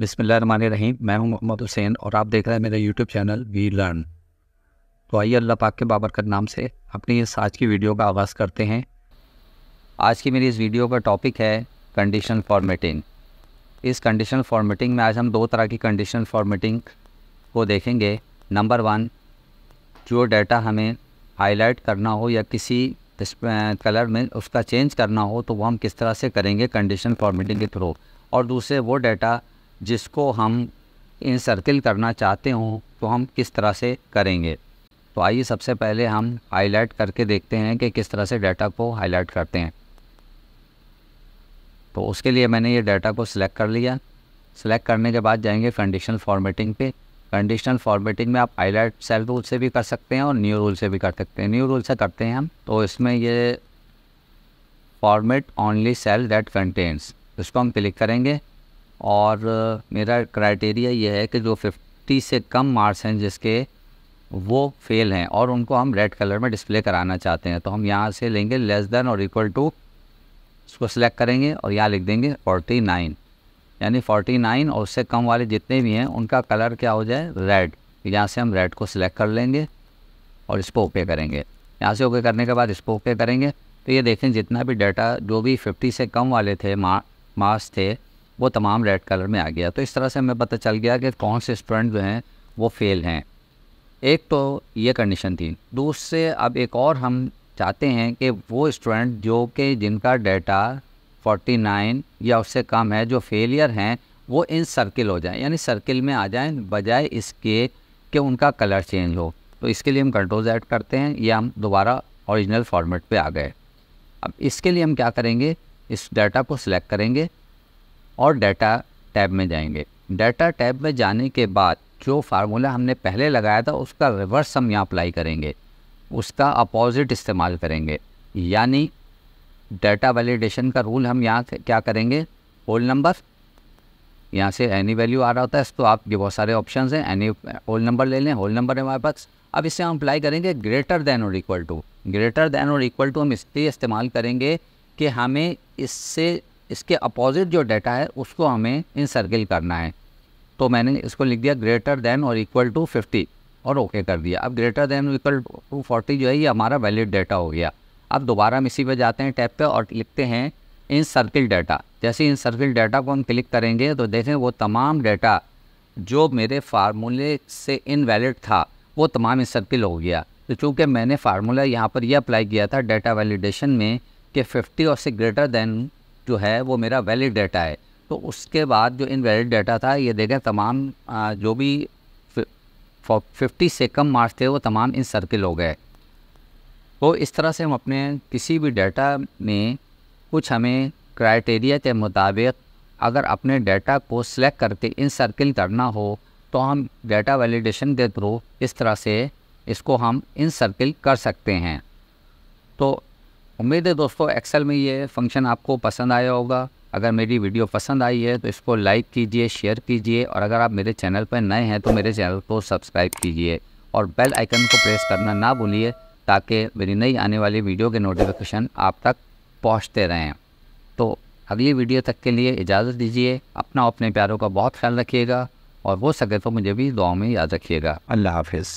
रहीम मैं हूं मोहम्मद हुसैन और आप देख रहे हैं मेरा यूट्यूब चैनल वी लर्न तो आइए अल्लाह पाक के बाबरकत नाम से अपनी इस आज की वीडियो का आगाज़ करते हैं आज की मेरी इस वीडियो का टॉपिक है कंडीशन फॉर्मेटिंग इस कंडीशन फॉर्मेटिंग में आज हम दो तरह की कंडीशन फॉर्मेटिंग को देखेंगे नंबर वन जो डाटा हमें हाईलाइट करना हो या किसी कलर में उसका चेंज करना हो तो वो हम किस तरह से करेंगे कंडीशन फॉर्मेटिंग के थ्रू और दूसरे वो डाटा जिसको हम इन सर्किल करना चाहते हों तो हम किस तरह से करेंगे तो आइए सबसे पहले हम हाईलाइट करके देखते हैं कि किस तरह से डाटा को हाईलाइट करते हैं तो उसके लिए मैंने ये डाटा को सिलेक्ट कर लिया सिलेक्ट करने के बाद जाएंगे कंडीशनल फॉर्मेटिंग पे कंडीशनल फॉर्मेटिंग में आप हाईलाइट सेल रूल से भी कर सकते हैं और न्यू रूल से भी कर सकते हैं न्यू रूल से करते हैं हम तो इसमें ये format only cell that contains इसको हम क्लिक करेंगे और मेरा क्राइटेरिया ये है कि जो फिफ्टी से कम मार्क्स हैं जिसके वो फेल हैं और उनको हम रेड कलर में डिस्प्ले कराना चाहते हैं तो हम यहाँ से लेंगे लेस देन और इक्वल टू उसको सिलेक्ट करेंगे और यहाँ लिख देंगे फोर्टी नाइन यानी फोर्टी नाइन और उससे कम वाले जितने भी हैं उनका कलर क्या हो जाए रेड यहाँ से हम रेड को सिलेक्ट कर लेंगे और इसको ओके करेंगे यहाँ से ओके करने के बाद इसको ओके करेंगे तो ये देखें जितना भी डाटा जो भी फिफ्टी से कम वाले थे मार्क्स थे वो तमाम रेड कलर में आ गया तो इस तरह से हमें पता चल गया कि कौन से स्टूडेंट जो हैं वो फेल हैं एक तो ये कंडीशन थी दूसरे अब एक और हम चाहते हैं कि वो स्टूडेंट जो कि जिनका डेटा 49 या उससे कम है जो फेलियर हैं वो इन सर्किल हो जाएं यानी सर्किल में आ जाएं बजाय इसके कि उनका कलर चेंज हो तो इसके लिए हम कंट्रोल ऐड करते हैं या हम दोबारा ओरिजिनल फॉर्मेट पे आ गए अब इसके लिए हम क्या करेंगे इस डाटा को सिलेक्ट करेंगे और डाटा टैब में जाएंगे डाटा टैब में जाने के बाद जो फार्मूला हमने पहले लगाया था उसका रिवर्स हम यहाँ अप्लाई करेंगे उसका अपोजिट इस्तेमाल करेंगे यानी डाटा वैलिडेशन का रूल हम यहाँ क्या करेंगे होल नंबर यहाँ से एनी वैल्यू आ रहा होता है तो आपके बहुत सारे ऑप्शन हैं एनी होल नंबर ले लें होल नंबर है हमारे पास अब इससे हम अप्लाई करेंगे ग्रेटर दैन और इक्वल टू ग्रेटर दैन और इक्वल टू हम इसलिए इस्तेमाल करेंगे कि हमें इससे इसके अपोजिट जो डाटा है उसको हमें इंसर्किल करना है तो मैंने इसको लिख दिया ग्रेटर देन और इक्वल टू फिफ्टी और ओके okay कर दिया अब greater than equal to forty जो है ये हमारा वैलिड डाटा हो गया अब दोबारा हम इसी पर जाते हैं टैप पे और लिखते हैं इन सर्किल डाटा जैसे इन सर्किल डाटा को हम क्लिक करेंगे तो देखें वो तमाम डाटा जो मेरे फार्मूले से इनवैलिड था वो तमाम इन सर्किल हो गया तो चूँकि मैंने फार्मूला यहाँ पर यह अप्लाई किया था डाटा वैलिडेशन में कि 50 और से ग्रेटर देन जो है वो मेरा वैलिड डाटा है तो उसके बाद जो इनवैलिड डाटा था ये देखें तमाम जो भी फिफ्टी से कम मार्क्स थे वो तमाम इन सर्किल हो गए तो इस तरह से हम अपने किसी भी डाटा में कुछ हमें क्राइटेरिया के मुताबिक अगर अपने डाटा को सिलेक्ट करके इन सर्किल करना हो तो हम डाटा वैलिडेशन के थ्रू इस तरह से इसको हम इन सर्किल कर सकते हैं तो उम्मीद है दोस्तों एक्सेल में ये फंक्शन आपको पसंद आया होगा अगर मेरी वीडियो पसंद आई है तो इसको लाइक कीजिए शेयर कीजिए और अगर आप मेरे चैनल पर नए हैं तो मेरे चैनल को सब्सक्राइब कीजिए और बेल आइकन को प्रेस करना ना भूलिए ताकि मेरी नई आने वाली वीडियो के नोटिफिकेशन आप तक पहुँचते रहें तो अगली वीडियो तक के लिए इजाज़त दीजिए अपना अपने प्यारों का बहुत ख्याल रखिएगा और हो सके तो मुझे भी दुआ में याद रखिएगा अल्लाह हाफिज़